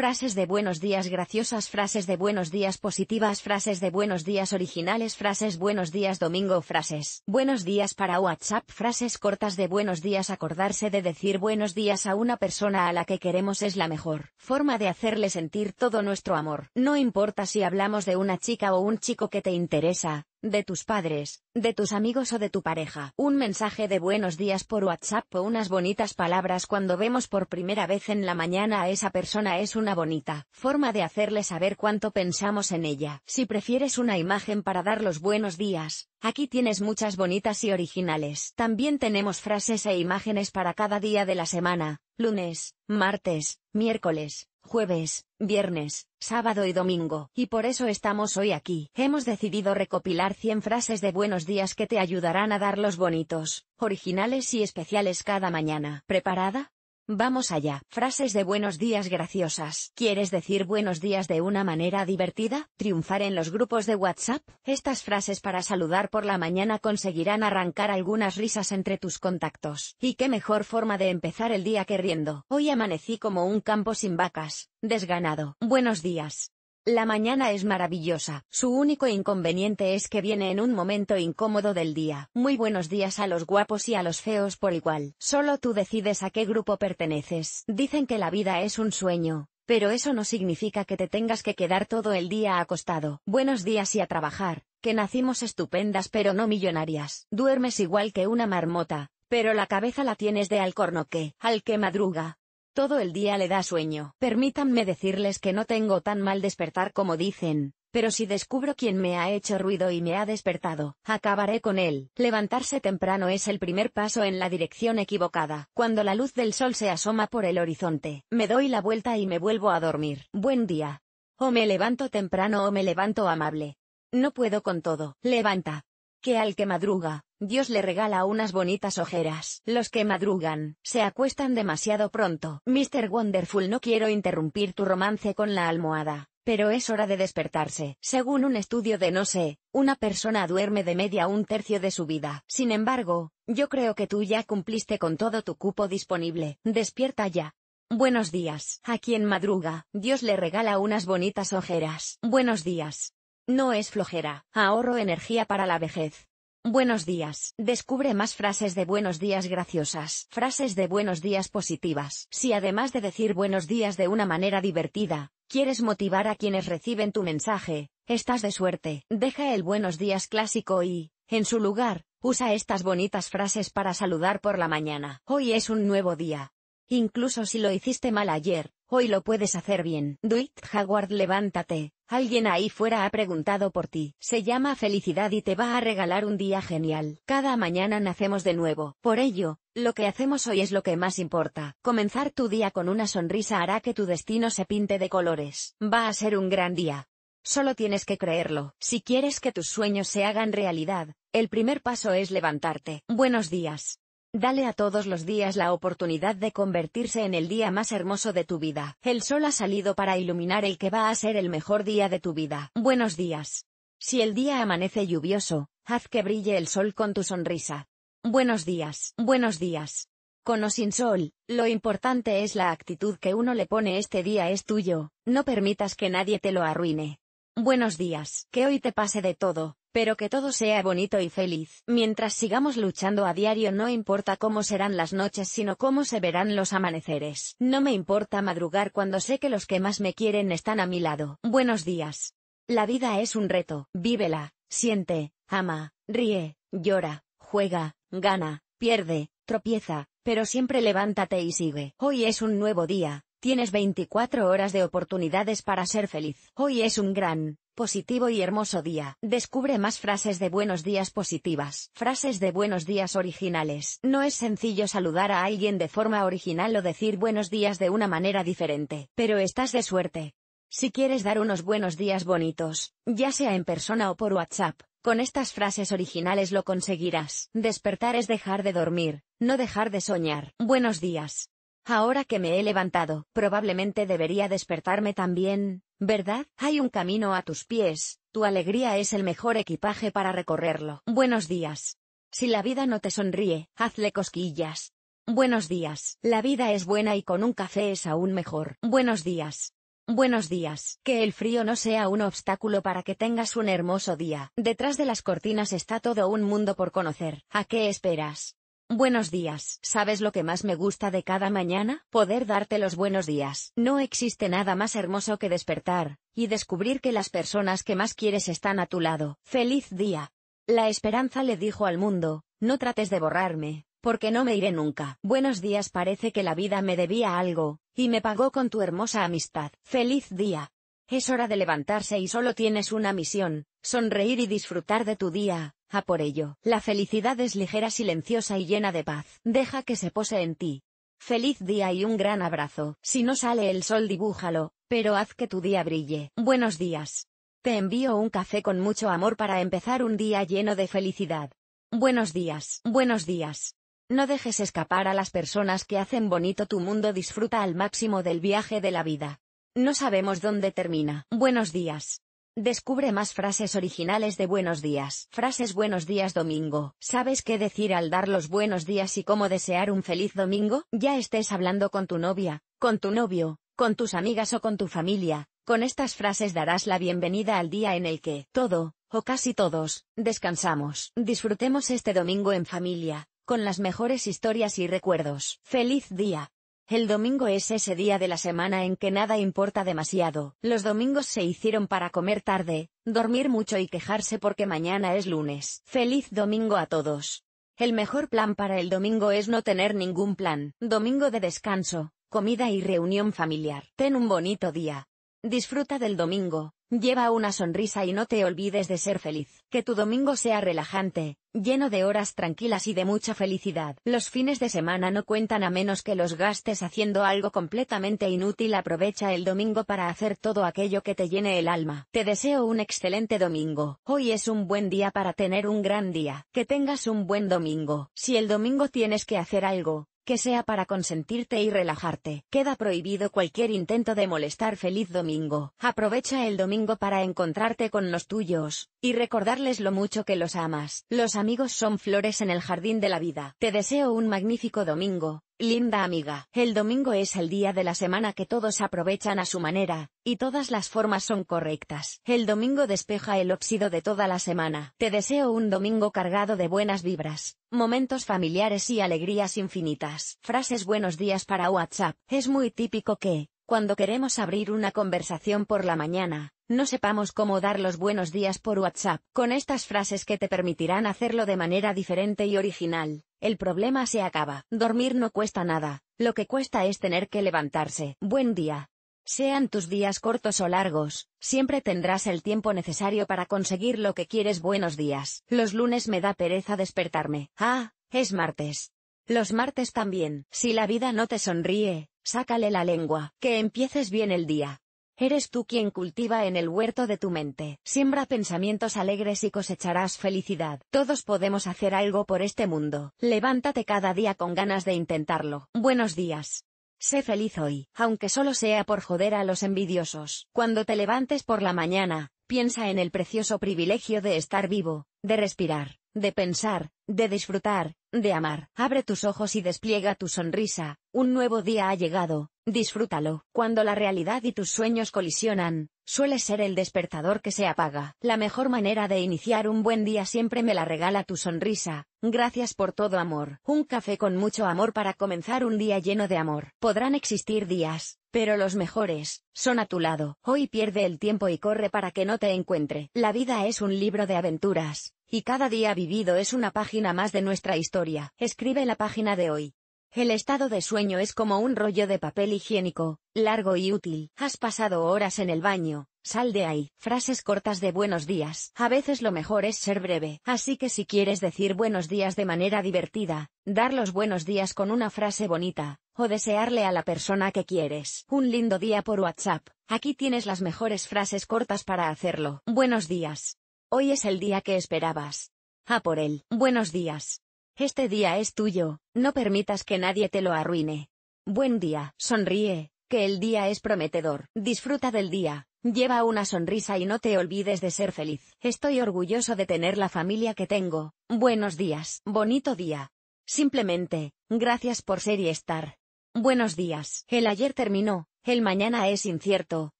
frases de buenos días graciosas, frases de buenos días positivas, frases de buenos días originales, frases buenos días domingo, frases buenos días para WhatsApp, frases cortas de buenos días, acordarse de decir buenos días a una persona a la que queremos es la mejor forma de hacerle sentir todo nuestro amor. No importa si hablamos de una chica o un chico que te interesa, de tus padres, de tus amigos o de tu pareja. Un mensaje de buenos días por WhatsApp o unas bonitas palabras cuando vemos por primera vez en la mañana a esa persona es una bonita forma de hacerle saber cuánto pensamos en ella. Si prefieres una imagen para dar los buenos días, aquí tienes muchas bonitas y originales. También tenemos frases e imágenes para cada día de la semana, lunes, martes, miércoles, jueves, viernes, sábado y domingo, y por eso estamos hoy aquí. Hemos decidido recopilar 100 frases de buenos días que te ayudarán a dar los bonitos, originales y especiales cada mañana. ¿Preparada? Vamos allá. Frases de buenos días graciosas. ¿Quieres decir buenos días de una manera divertida? ¿Triunfar en los grupos de WhatsApp? Estas frases para saludar por la mañana conseguirán arrancar algunas risas entre tus contactos. Y qué mejor forma de empezar el día que riendo. Hoy amanecí como un campo sin vacas, desganado. Buenos días. La mañana es maravillosa, su único inconveniente es que viene en un momento incómodo del día. Muy buenos días a los guapos y a los feos por igual. Solo tú decides a qué grupo perteneces. Dicen que la vida es un sueño, pero eso no significa que te tengas que quedar todo el día acostado. Buenos días y a trabajar, que nacimos estupendas pero no millonarias. Duermes igual que una marmota, pero la cabeza la tienes de alcornoque, al que madruga, todo el día le da sueño. Permítanme decirles que no tengo tan mal despertar como dicen, pero si descubro quién me ha hecho ruido y me ha despertado, acabaré con él. Levantarse temprano es el primer paso en la dirección equivocada. Cuando la luz del sol se asoma por el horizonte, me doy la vuelta y me vuelvo a dormir. Buen día. O me levanto temprano o me levanto amable. No puedo con todo. Levanta que al que madruga, Dios le regala unas bonitas ojeras. Los que madrugan, se acuestan demasiado pronto. Mr. Wonderful, no quiero interrumpir tu romance con la almohada, pero es hora de despertarse. Según un estudio de no sé, una persona duerme de media un tercio de su vida. Sin embargo, yo creo que tú ya cumpliste con todo tu cupo disponible. Despierta ya. Buenos días. A quien madruga, Dios le regala unas bonitas ojeras. Buenos días. No es flojera, ahorro energía para la vejez. Buenos días. Descubre más frases de buenos días graciosas, frases de buenos días positivas. Si además de decir buenos días de una manera divertida, quieres motivar a quienes reciben tu mensaje, estás de suerte. Deja el buenos días clásico y, en su lugar, usa estas bonitas frases para saludar por la mañana. Hoy es un nuevo día. Incluso si lo hiciste mal ayer, Hoy lo puedes hacer bien. Dwight Howard, levántate. Alguien ahí fuera ha preguntado por ti. Se llama felicidad y te va a regalar un día genial. Cada mañana nacemos de nuevo. Por ello, lo que hacemos hoy es lo que más importa. Comenzar tu día con una sonrisa hará que tu destino se pinte de colores. Va a ser un gran día. Solo tienes que creerlo. Si quieres que tus sueños se hagan realidad, el primer paso es levantarte. Buenos días. Dale a todos los días la oportunidad de convertirse en el día más hermoso de tu vida. El sol ha salido para iluminar el que va a ser el mejor día de tu vida. Buenos días. Si el día amanece lluvioso, haz que brille el sol con tu sonrisa. Buenos días, buenos días. Con o sin sol, lo importante es la actitud que uno le pone este día es tuyo, no permitas que nadie te lo arruine. Buenos días, que hoy te pase de todo, pero que todo sea bonito y feliz. Mientras sigamos luchando a diario no importa cómo serán las noches sino cómo se verán los amaneceres. No me importa madrugar cuando sé que los que más me quieren están a mi lado. Buenos días. La vida es un reto, vívela, siente, ama, ríe, llora, juega, gana, pierde, tropieza, pero siempre levántate y sigue. Hoy es un nuevo día, Tienes 24 horas de oportunidades para ser feliz. Hoy es un gran, positivo y hermoso día. Descubre más frases de buenos días positivas. Frases de buenos días originales. No es sencillo saludar a alguien de forma original o decir buenos días de una manera diferente, pero estás de suerte. Si quieres dar unos buenos días bonitos, ya sea en persona o por WhatsApp, con estas frases originales lo conseguirás. Despertar es dejar de dormir, no dejar de soñar. Buenos días. Ahora que me he levantado, probablemente debería despertarme también, ¿verdad? Hay un camino a tus pies, tu alegría es el mejor equipaje para recorrerlo. Buenos días. Si la vida no te sonríe, hazle cosquillas. Buenos días. La vida es buena y con un café es aún mejor. Buenos días. Buenos días. Que el frío no sea un obstáculo para que tengas un hermoso día. Detrás de las cortinas está todo un mundo por conocer. ¿A qué esperas? Buenos días. ¿Sabes lo que más me gusta de cada mañana? Poder darte los buenos días. No existe nada más hermoso que despertar, y descubrir que las personas que más quieres están a tu lado. Feliz día. La esperanza le dijo al mundo, no trates de borrarme, porque no me iré nunca. Buenos días parece que la vida me debía algo, y me pagó con tu hermosa amistad. Feliz día. Es hora de levantarse y solo tienes una misión, sonreír y disfrutar de tu día, a por ello, la felicidad es ligera, silenciosa y llena de paz. Deja que se pose en ti. Feliz día y un gran abrazo. Si no sale el sol, dibújalo, pero haz que tu día brille. Buenos días. Te envío un café con mucho amor para empezar un día lleno de felicidad. Buenos días, buenos días. No dejes escapar a las personas que hacen bonito tu mundo, disfruta al máximo del viaje de la vida. No sabemos dónde termina. Buenos días. Descubre más frases originales de buenos días. Frases buenos días domingo. ¿Sabes qué decir al dar los buenos días y cómo desear un feliz domingo? Ya estés hablando con tu novia, con tu novio, con tus amigas o con tu familia. Con estas frases darás la bienvenida al día en el que todo, o casi todos, descansamos. Disfrutemos este domingo en familia, con las mejores historias y recuerdos. ¡Feliz día! El domingo es ese día de la semana en que nada importa demasiado. Los domingos se hicieron para comer tarde, dormir mucho y quejarse porque mañana es lunes. Feliz domingo a todos. El mejor plan para el domingo es no tener ningún plan. Domingo de descanso, comida y reunión familiar. Ten un bonito día. Disfruta del domingo, Lleva una sonrisa y no te olvides de ser feliz. Que tu domingo sea relajante, lleno de horas tranquilas y de mucha felicidad. Los fines de semana no cuentan a menos que los gastes haciendo algo completamente inútil. Aprovecha el domingo para hacer todo aquello que te llene el alma. Te deseo un excelente domingo. Hoy es un buen día para tener un gran día. Que tengas un buen domingo. Si el domingo tienes que hacer algo, que sea para consentirte y relajarte. Queda prohibido cualquier intento de molestar feliz domingo. Aprovecha el domingo para encontrarte con los tuyos, y recordarles lo mucho que los amas. Los amigos son flores en el jardín de la vida. Te deseo un magnífico domingo, Linda amiga, el domingo es el día de la semana que todos aprovechan a su manera, y todas las formas son correctas. El domingo despeja el óxido de toda la semana. Te deseo un domingo cargado de buenas vibras, momentos familiares y alegrías infinitas. Frases buenos días para WhatsApp. Es muy típico que, cuando queremos abrir una conversación por la mañana, no sepamos cómo dar los buenos días por WhatsApp, con estas frases que te permitirán hacerlo de manera diferente y original. El problema se acaba. Dormir no cuesta nada, lo que cuesta es tener que levantarse. Buen día. Sean tus días cortos o largos, siempre tendrás el tiempo necesario para conseguir lo que quieres. Buenos días. Los lunes me da pereza despertarme. Ah, es martes. Los martes también. Si la vida no te sonríe, sácale la lengua. Que empieces bien el día. Eres tú quien cultiva en el huerto de tu mente. Siembra pensamientos alegres y cosecharás felicidad. Todos podemos hacer algo por este mundo. Levántate cada día con ganas de intentarlo. Buenos días. Sé feliz hoy, aunque solo sea por joder a los envidiosos. Cuando te levantes por la mañana, piensa en el precioso privilegio de estar vivo, de respirar, de pensar, de disfrutar, de amar. Abre tus ojos y despliega tu sonrisa, un nuevo día ha llegado, Disfrútalo. Cuando la realidad y tus sueños colisionan, suele ser el despertador que se apaga. La mejor manera de iniciar un buen día siempre me la regala tu sonrisa. Gracias por todo amor. Un café con mucho amor para comenzar un día lleno de amor. Podrán existir días, pero los mejores, son a tu lado. Hoy pierde el tiempo y corre para que no te encuentre. La vida es un libro de aventuras, y cada día vivido es una página más de nuestra historia. Escribe la página de hoy. El estado de sueño es como un rollo de papel higiénico, largo y útil. Has pasado horas en el baño, sal de ahí. Frases cortas de buenos días. A veces lo mejor es ser breve. Así que si quieres decir buenos días de manera divertida, dar los buenos días con una frase bonita, o desearle a la persona que quieres. Un lindo día por WhatsApp. Aquí tienes las mejores frases cortas para hacerlo. Buenos días. Hoy es el día que esperabas. A por él. Buenos días. Este día es tuyo, no permitas que nadie te lo arruine. Buen día, sonríe, que el día es prometedor, disfruta del día, lleva una sonrisa y no te olvides de ser feliz. Estoy orgulloso de tener la familia que tengo, buenos días, bonito día. Simplemente, gracias por ser y estar. Buenos días, el ayer terminó, el mañana es incierto,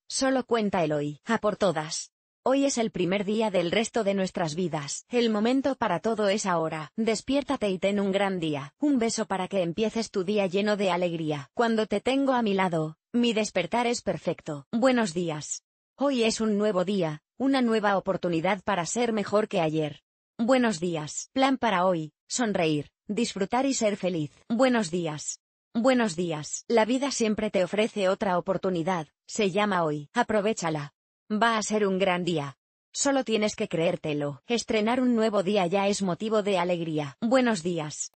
solo cuenta el hoy. A por todas. Hoy es el primer día del resto de nuestras vidas. El momento para todo es ahora. Despiértate y ten un gran día. Un beso para que empieces tu día lleno de alegría. Cuando te tengo a mi lado, mi despertar es perfecto. Buenos días. Hoy es un nuevo día, una nueva oportunidad para ser mejor que ayer. Buenos días. Plan para hoy, sonreír, disfrutar y ser feliz. Buenos días. Buenos días. La vida siempre te ofrece otra oportunidad, se llama hoy. Aprovechala. Va a ser un gran día. Solo tienes que creértelo. Estrenar un nuevo día ya es motivo de alegría. Buenos días.